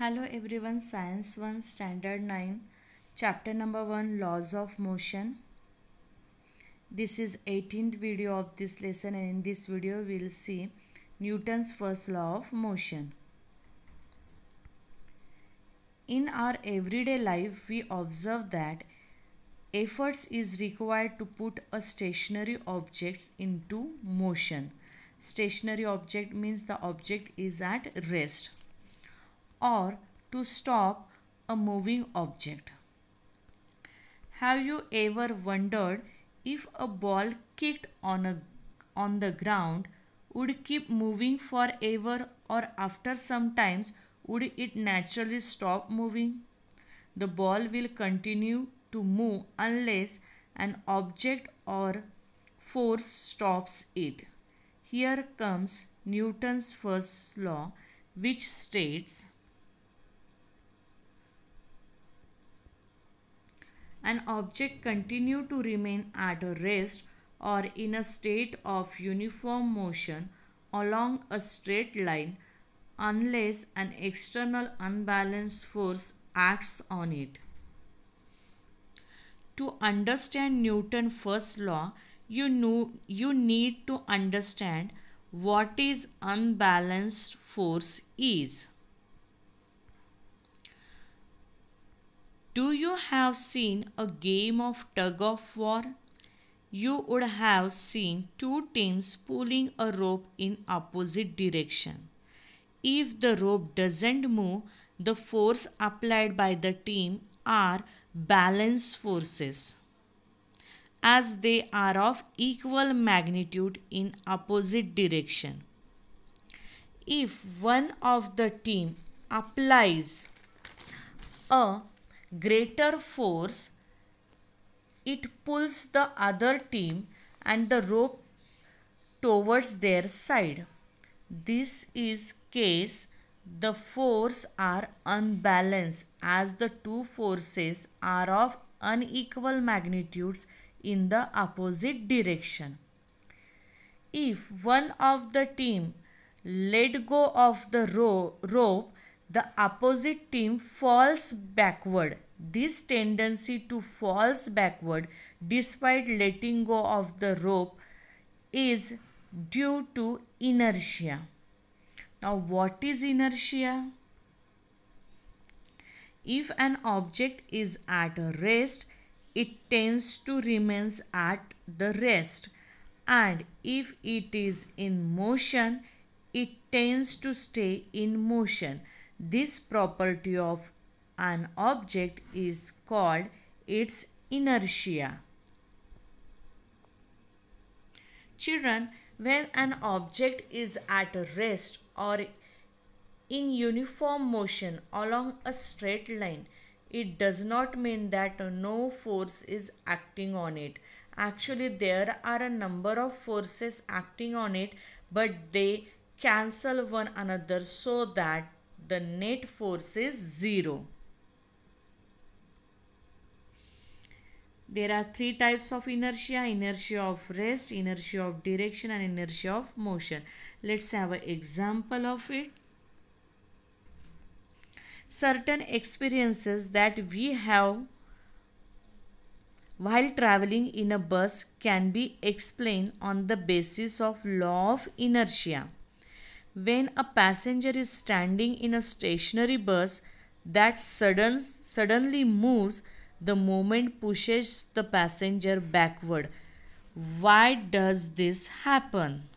Hello everyone science 1 standard 9 chapter number 1 laws of motion this is 18th video of this lesson and in this video we will see Newton's first law of motion in our everyday life we observe that efforts is required to put a stationary objects into motion stationary object means the object is at rest or to stop a moving object. Have you ever wondered if a ball kicked on, a, on the ground would keep moving forever or after sometimes would it naturally stop moving? The ball will continue to move unless an object or force stops it. Here comes Newton's first law which states an object continue to remain at rest or in a state of uniform motion along a straight line unless an external unbalanced force acts on it. To understand Newton's first law, you, know, you need to understand what is unbalanced force is. Do you have seen a game of tug of war? You would have seen two teams pulling a rope in opposite direction. If the rope doesn't move, the force applied by the team are balance forces as they are of equal magnitude in opposite direction. If one of the team applies a greater force, it pulls the other team and the rope towards their side. This is case the force are unbalanced as the two forces are of unequal magnitudes in the opposite direction. If one of the team let go of the ro rope, the opposite team falls backward this tendency to falls backward despite letting go of the rope is due to inertia. Now what is inertia? If an object is at rest, it tends to remain at the rest and if it is in motion, it tends to stay in motion. This property of an object is called its inertia. Children, when an object is at rest or in uniform motion along a straight line, it does not mean that no force is acting on it. Actually, there are a number of forces acting on it, but they cancel one another so that the net force is zero. There are three types of inertia, inertia of rest, inertia of direction and inertia of motion. Let's have an example of it. Certain experiences that we have while traveling in a bus can be explained on the basis of law of inertia. When a passenger is standing in a stationary bus that sudden, suddenly moves, the moment pushes the passenger backward. Why does this happen?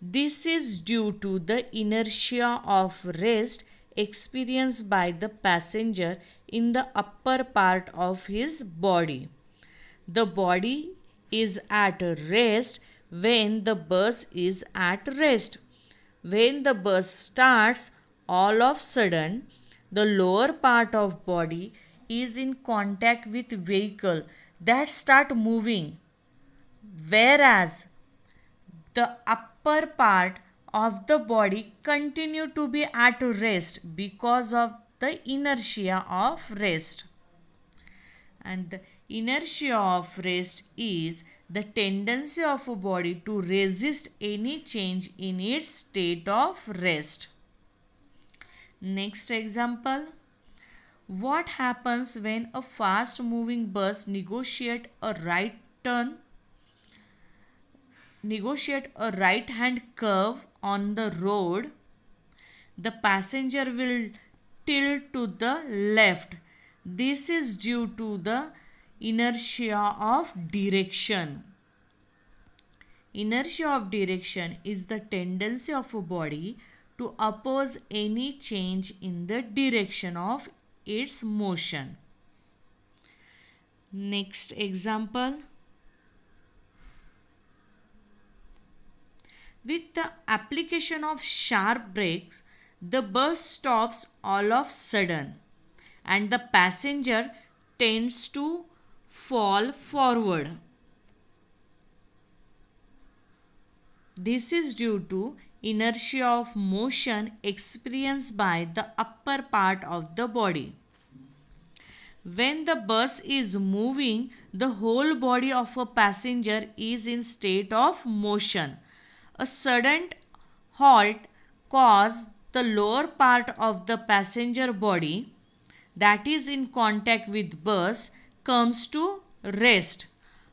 This is due to the inertia of rest experienced by the passenger in the upper part of his body. The body is at rest when the bus is at rest. When the bus starts, all of sudden, the lower part of body is in contact with vehicle that start moving whereas the upper part of the body continue to be at rest because of the inertia of rest and the inertia of rest is the tendency of a body to resist any change in its state of rest next example what happens when a fast moving bus negotiate a right turn negotiate a right hand curve on the road the passenger will tilt to the left this is due to the inertia of direction inertia of direction is the tendency of a body to oppose any change in the direction of its motion. Next example. With the application of sharp brakes, the bus stops all of sudden and the passenger tends to fall forward. This is due to inertia of motion experienced by the upper part of the body. When the bus is moving, the whole body of a passenger is in state of motion. A sudden halt causes the lower part of the passenger body that is in contact with bus comes to rest.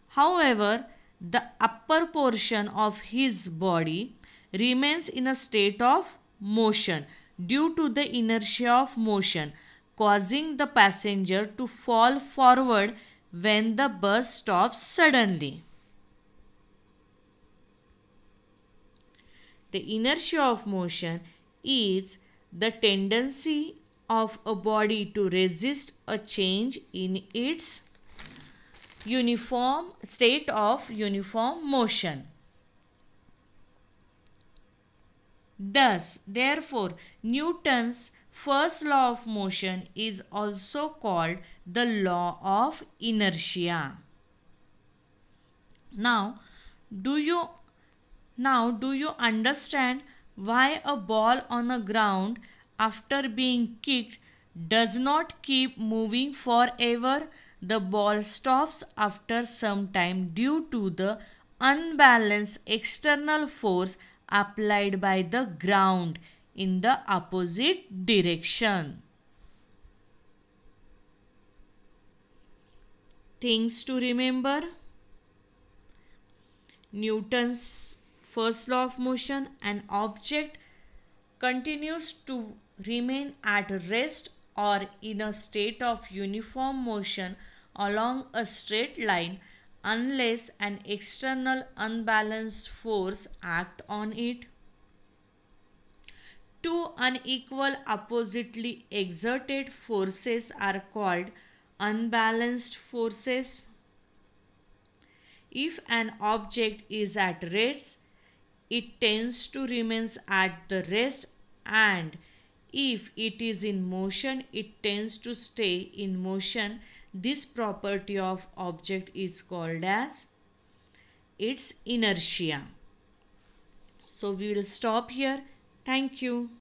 However, the upper portion of his body remains in a state of motion due to the inertia of motion causing the passenger to fall forward when the bus stops suddenly. The inertia of motion is the tendency of a body to resist a change in its uniform state of uniform motion. Thus, therefore, Newton's first law of motion is also called the law of inertia. Now, do you now do you understand why a ball on the ground after being kicked does not keep moving forever? The ball stops after some time due to the unbalanced external force applied by the ground in the opposite direction. Things to remember Newton's first law of motion an object continues to remain at rest or in a state of uniform motion along a straight line unless an external unbalanced force act on it. Two unequal oppositely exerted forces are called unbalanced forces. If an object is at rest, it tends to remain at the rest and if it is in motion, it tends to stay in motion this property of object is called as its inertia. So we will stop here. Thank you.